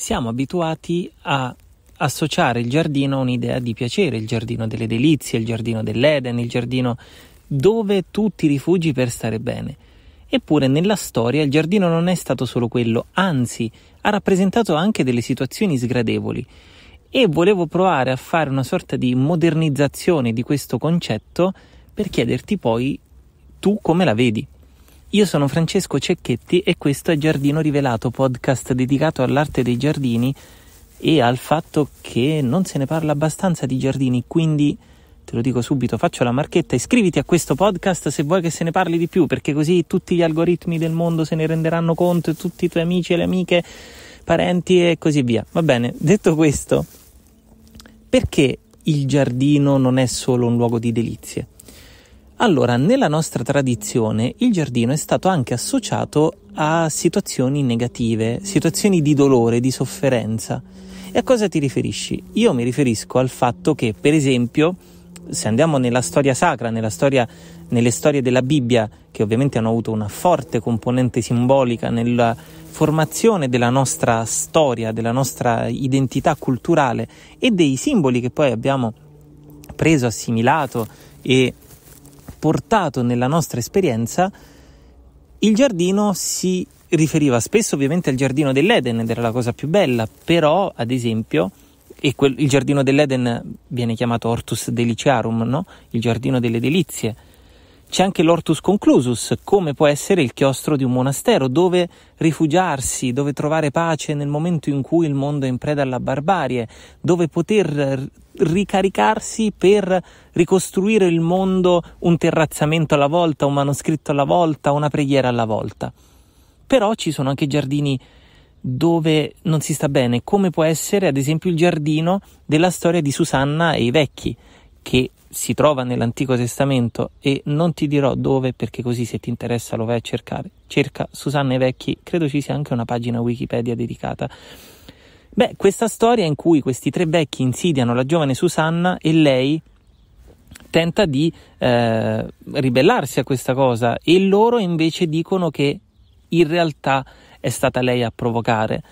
siamo abituati a associare il giardino a un'idea di piacere, il giardino delle delizie, il giardino dell'Eden, il giardino dove tu ti rifugi per stare bene. Eppure nella storia il giardino non è stato solo quello, anzi ha rappresentato anche delle situazioni sgradevoli e volevo provare a fare una sorta di modernizzazione di questo concetto per chiederti poi tu come la vedi. Io sono Francesco Cecchetti e questo è Giardino Rivelato, podcast dedicato all'arte dei giardini e al fatto che non se ne parla abbastanza di giardini, quindi te lo dico subito, faccio la marchetta, iscriviti a questo podcast se vuoi che se ne parli di più, perché così tutti gli algoritmi del mondo se ne renderanno conto e tutti i tuoi amici e le amiche, parenti e così via. Va bene, detto questo, perché il giardino non è solo un luogo di delizie? Allora, nella nostra tradizione il giardino è stato anche associato a situazioni negative, situazioni di dolore, di sofferenza. E a cosa ti riferisci? Io mi riferisco al fatto che, per esempio, se andiamo nella storia sacra, nella storia, nelle storie della Bibbia, che ovviamente hanno avuto una forte componente simbolica nella formazione della nostra storia, della nostra identità culturale e dei simboli che poi abbiamo preso, assimilato e portato nella nostra esperienza, il giardino si riferiva spesso ovviamente al giardino dell'Eden ed era la cosa più bella, però ad esempio, e quel, il giardino dell'Eden viene chiamato Hortus Deliciarum, no? il giardino delle delizie, c'è anche l'Hortus Conclusus, come può essere il chiostro di un monastero, dove rifugiarsi, dove trovare pace nel momento in cui il mondo è in preda alla barbarie, dove poter ricaricarsi per ricostruire il mondo un terrazzamento alla volta, un manoscritto alla volta, una preghiera alla volta. Però ci sono anche giardini dove non si sta bene, come può essere ad esempio il giardino della storia di Susanna e i vecchi, che si trova nell'Antico Testamento e non ti dirò dove perché così se ti interessa lo vai a cercare. Cerca Susanna e i vecchi, credo ci sia anche una pagina Wikipedia dedicata Beh, questa storia in cui questi tre vecchi insidiano la giovane Susanna e lei tenta di eh, ribellarsi a questa cosa e loro invece dicono che in realtà è stata lei a provocare.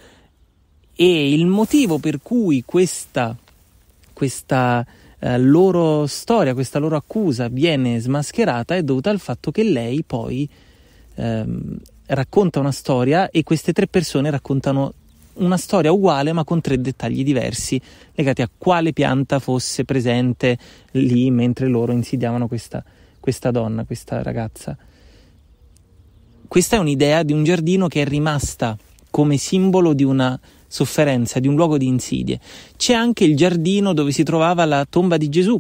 E il motivo per cui questa, questa eh, loro storia, questa loro accusa viene smascherata è dovuta al fatto che lei poi ehm, racconta una storia e queste tre persone raccontano una storia uguale ma con tre dettagli diversi legati a quale pianta fosse presente lì mentre loro insidiavano questa, questa donna, questa ragazza. Questa è un'idea di un giardino che è rimasta come simbolo di una sofferenza, di un luogo di insidie. C'è anche il giardino dove si trovava la tomba di Gesù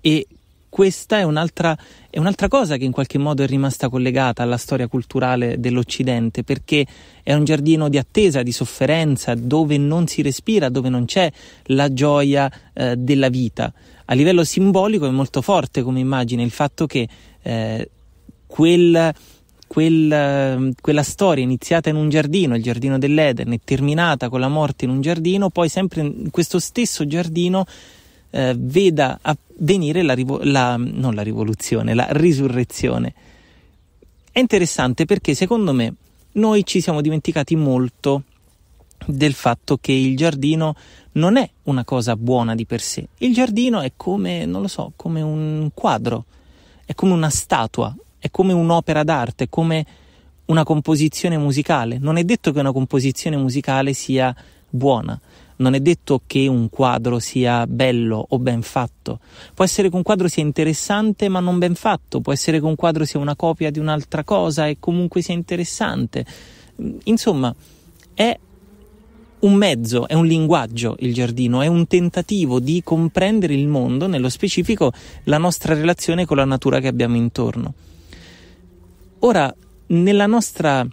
e questa è un'altra, è un'altra, cosa che in qualche modo è rimasta collegata alla storia culturale dell'Occidente, perché è un giardino di attesa, di sofferenza, dove non si respira, dove non c'è la gioia eh, della vita. A livello simbolico è molto forte come immagine il fatto che eh, quel, quel, ehm, quella storia iniziata in un giardino, il giardino dell'Eden, e terminata con la morte in un giardino, poi sempre in questo stesso giardino eh, veda avvenire la, rivo- la, non la rivoluzione, la risurrezione. È interessante perché secondo me noi ci siamo dimenticati molto del fatto che il giardino non è una cosa buona di per sé. Il giardino è come, non lo so, come un quadro, è come una statua, è come un'opera d'arte, è come una composizione musicale. Non è detto che una composizione musicale sia buona non è detto che un quadro sia bello o ben fatto. Può essere che un quadro sia interessante ma non ben fatto, può essere che un quadro sia una copia di un'altra cosa e comunque sia interessante. Mm, insomma, è un mezzo, è un linguaggio il giardino, è un tentativo di comprendere il mondo, nello specifico la nostra relazione con la natura che abbiamo intorno. Ora, nella nostra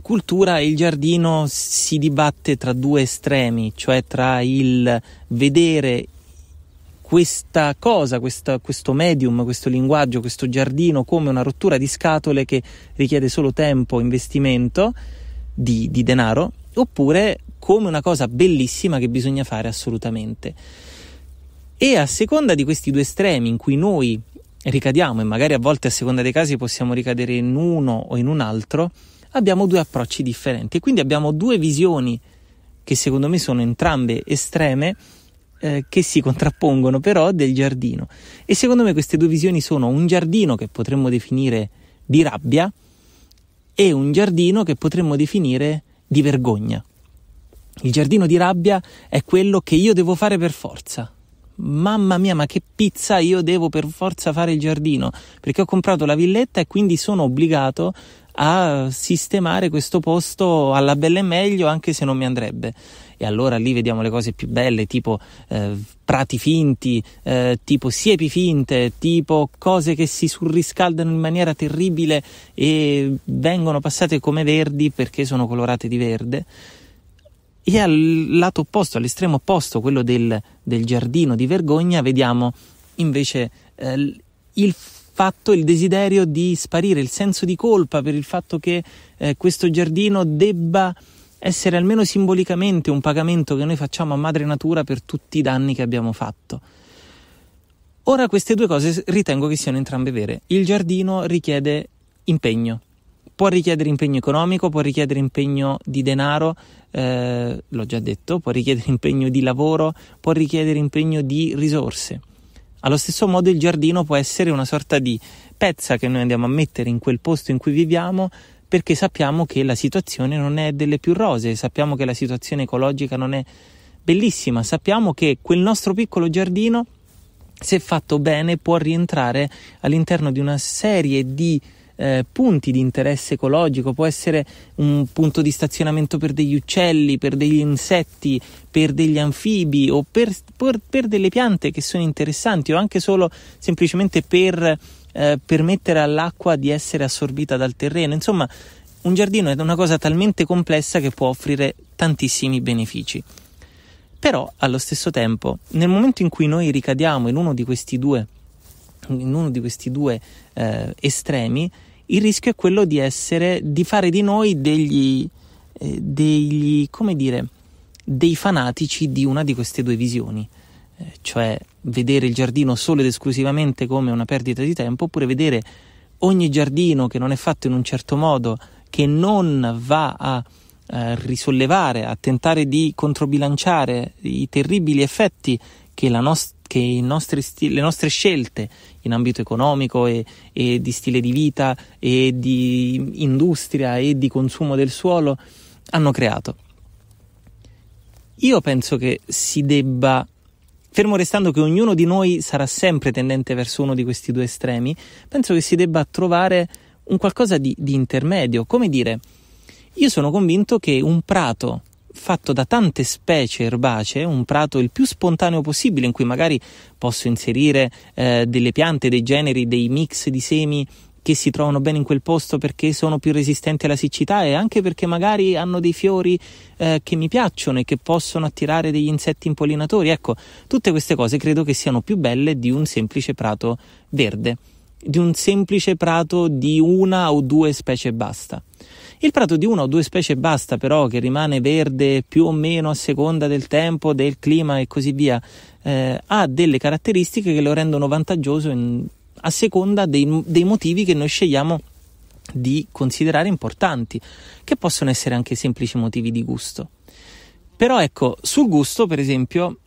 cultura il giardino si dibatte tra due estremi, cioè tra il vedere questa cosa, questa, questo medium, questo linguaggio, questo giardino come una rottura di scatole che richiede solo tempo, investimento di, di denaro, oppure come una cosa bellissima che bisogna fare assolutamente. E a seconda di questi due estremi in cui noi ricadiamo, e magari a volte a seconda dei casi possiamo ricadere in uno o in un altro, abbiamo due approcci differenti. Quindi abbiamo due visioni che secondo me sono entrambe estreme eh, che si contrappongono però del giardino. E secondo me queste due visioni sono un giardino che potremmo definire di rabbia e un giardino che potremmo definire di vergogna. Il giardino di rabbia è quello che io devo fare per forza, mamma mia, ma che pizza io devo per forza fare il giardino, perché ho comprato la villetta e quindi sono obbligato a sistemare questo posto alla bella e meglio anche se non mi andrebbe e allora lì vediamo le cose più belle tipo eh, prati finti eh, tipo siepi finte tipo cose che si surriscaldano in maniera terribile e vengono passate come verdi perché sono colorate di verde e al lato opposto, all'estremo opposto, quello del, del giardino di vergogna, vediamo invece eh, il fatto, il desiderio di sparire, il senso di colpa per il fatto che eh, questo giardino debba essere almeno simbolicamente un pagamento che noi facciamo a madre natura per tutti i danni che abbiamo fatto. Ora queste due cose ritengo che siano entrambe vere. Il giardino richiede impegno, può richiedere impegno economico, può richiedere impegno di denaro, eh, l'ho già detto, può richiedere impegno di lavoro, può richiedere impegno di risorse. Allo stesso modo il giardino può essere una sorta di pezza che noi andiamo a mettere in quel posto in cui viviamo perché sappiamo che la situazione non è delle più rose, sappiamo che la situazione ecologica non è bellissima, sappiamo che quel nostro piccolo giardino, se fatto bene, può rientrare all'interno di una serie di eh, punti di interesse ecologico, può essere un punto di stazionamento per degli uccelli, per degli insetti, per degli anfibi o per, per, per delle piante che sono interessanti o anche solo semplicemente per eh, permettere all'acqua di essere assorbita dal terreno. Insomma, un giardino è una cosa talmente complessa che può offrire tantissimi benefici. Però allo stesso tempo, nel momento in cui noi ricadiamo in uno di questi due in uno di questi due eh, estremi, il rischio è quello di essere, di fare di noi degli, eh, degli come dire, dei fanatici di una di queste due visioni, eh, cioè vedere il giardino solo ed esclusivamente come una perdita di tempo, oppure vedere ogni giardino che non è fatto in un certo modo, che non va a eh, risollevare, a tentare di controbilanciare i terribili effetti che la nostra che stili, le nostre scelte in ambito economico e, e di stile di vita e di industria e di consumo del suolo hanno creato. Io penso che si debba Fermo restando che ognuno di noi sarà sempre tendente verso uno di questi due estremi, penso che si debba trovare un qualcosa di, di, intermedio. Come dire, io sono convinto che un prato fatto da tante specie erbacee, un prato il più spontaneo possibile in cui magari posso inserire eh, delle piante, dei generi, dei mix di semi che si trovano bene in quel posto perché sono più resistenti alla siccità e anche perché magari hanno dei fiori eh, che mi piacciono e che possono attirare degli insetti impollinatori. Ecco, tutte queste cose credo che siano più belle di un semplice prato verde, di un semplice prato di una o due specie e basta. Il prato di una o due specie basta però che rimane verde più o meno a seconda del tempo, del clima e così via, eh, ha delle caratteristiche che lo rendono vantaggioso in, a seconda dei, dei motivi che noi scegliamo di considerare importanti, che possono essere anche semplici motivi di gusto. Però ecco, sul gusto, per esempio,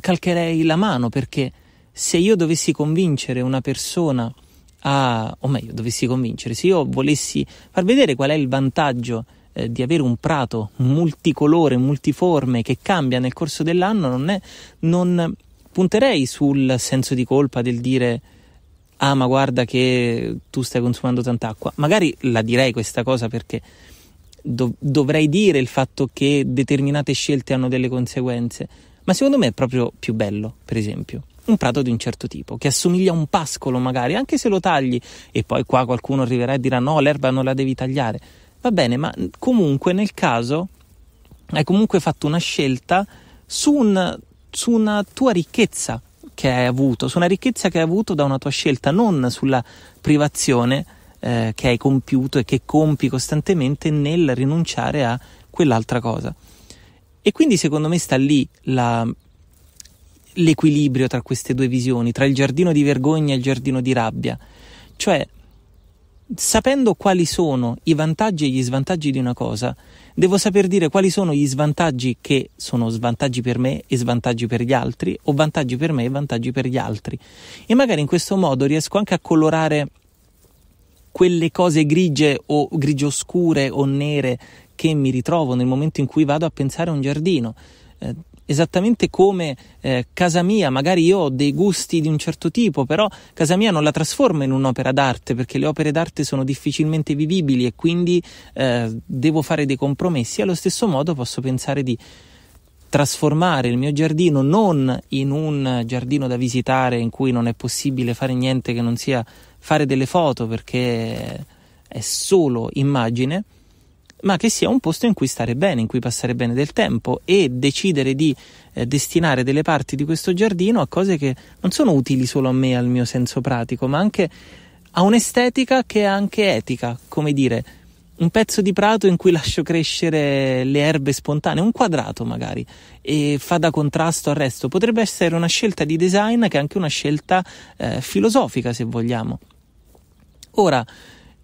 calcherei la mano perché se io dovessi convincere una persona a, o meglio, dovessi convincere, se io volessi far vedere qual è il vantaggio eh, di avere un prato multicolore, multiforme, che cambia nel corso dell'anno, non, è, non punterei sul senso di colpa del dire ah ma guarda che tu stai consumando tanta acqua. Magari la direi questa cosa perché dov- dovrei dire il fatto che determinate scelte hanno delle conseguenze, ma secondo me è proprio più bello, per esempio un prato di un certo tipo, che assomiglia a un pascolo magari, anche se lo tagli e poi qua qualcuno arriverà e dirà no, l'erba non la devi tagliare. Va bene, ma comunque nel caso hai comunque fatto una scelta su, un, su una tua ricchezza che hai avuto, su una ricchezza che hai avuto da una tua scelta, non sulla privazione eh, che hai compiuto e che compi costantemente nel rinunciare a quell'altra cosa. E quindi secondo me sta lì la, l'equilibrio tra queste due visioni, tra il giardino di vergogna e il giardino di rabbia. Cioè, sapendo quali sono i vantaggi e gli svantaggi di una cosa, devo saper dire quali sono gli svantaggi che sono svantaggi per me e svantaggi per gli altri, o vantaggi per me e vantaggi per gli altri. E magari in questo modo riesco anche a colorare quelle cose grigie o grigio scure o nere che mi ritrovo nel momento in cui vado a pensare a un giardino. Eh, esattamente come eh, casa mia, magari io ho dei gusti di un certo tipo, però casa mia non la trasforma in un'opera d'arte perché le opere d'arte sono difficilmente vivibili e quindi eh, devo fare dei compromessi. Allo stesso modo posso pensare di trasformare il mio giardino non in un giardino da visitare in cui non è possibile fare niente che non sia fare delle foto perché è solo immagine, ma che sia un posto in cui stare bene, in cui passare bene del tempo e decidere di eh, destinare delle parti di questo giardino a cose che non sono utili solo a me, al mio senso pratico, ma anche a un'estetica che è anche etica, come dire, un pezzo di prato in cui lascio crescere le erbe spontanee, un quadrato magari, e fa da contrasto al resto. Potrebbe essere una scelta di design che è anche una scelta eh, filosofica, se vogliamo. Ora,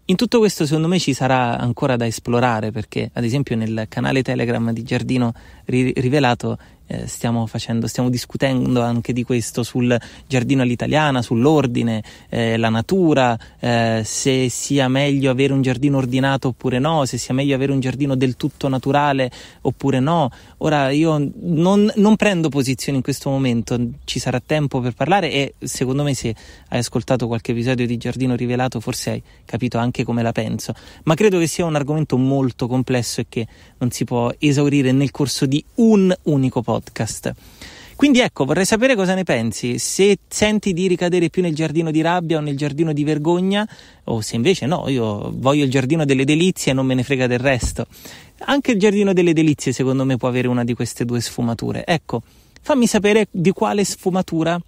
in tutto questo secondo me ci sarà ancora da esplorare perché ad esempio nel canale Telegram di Giardino Rivelato eh, stiamo facendo, stiamo discutendo anche di questo sul giardino all'italiana, sull'ordine, eh, la natura, eh, se sia meglio avere un giardino ordinato oppure no, se sia meglio avere un giardino del tutto naturale oppure no. Ora io non, non prendo posizione in questo momento, ci sarà tempo per parlare e secondo me se hai ascoltato qualche episodio di Giardino Rivelato forse hai capito anche come la penso, ma credo che sia un argomento molto complesso e che non si può esaurire nel corso di un unico podcast podcast. Quindi ecco, vorrei sapere cosa ne pensi, se senti di ricadere più nel giardino di rabbia o nel giardino di vergogna, o se invece no, io voglio il giardino delle delizie e non me ne frega del resto. Anche il giardino delle delizie secondo me può avere una di queste due sfumature. Ecco, fammi sapere di quale sfumatura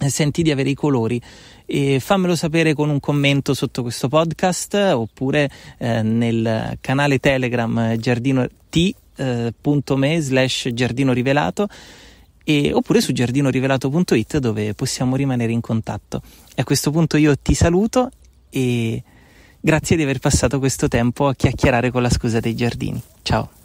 eh, senti di avere i colori e fammelo sapere con un commento sotto questo podcast oppure eh, nel canale Telegram eh, Giardino T bit.me eh, slash giardino rivelato oppure su giardinorivelato.it dove possiamo rimanere in contatto. E a questo punto io ti saluto e grazie di aver passato questo tempo a chiacchierare con la scusa dei giardini. Ciao!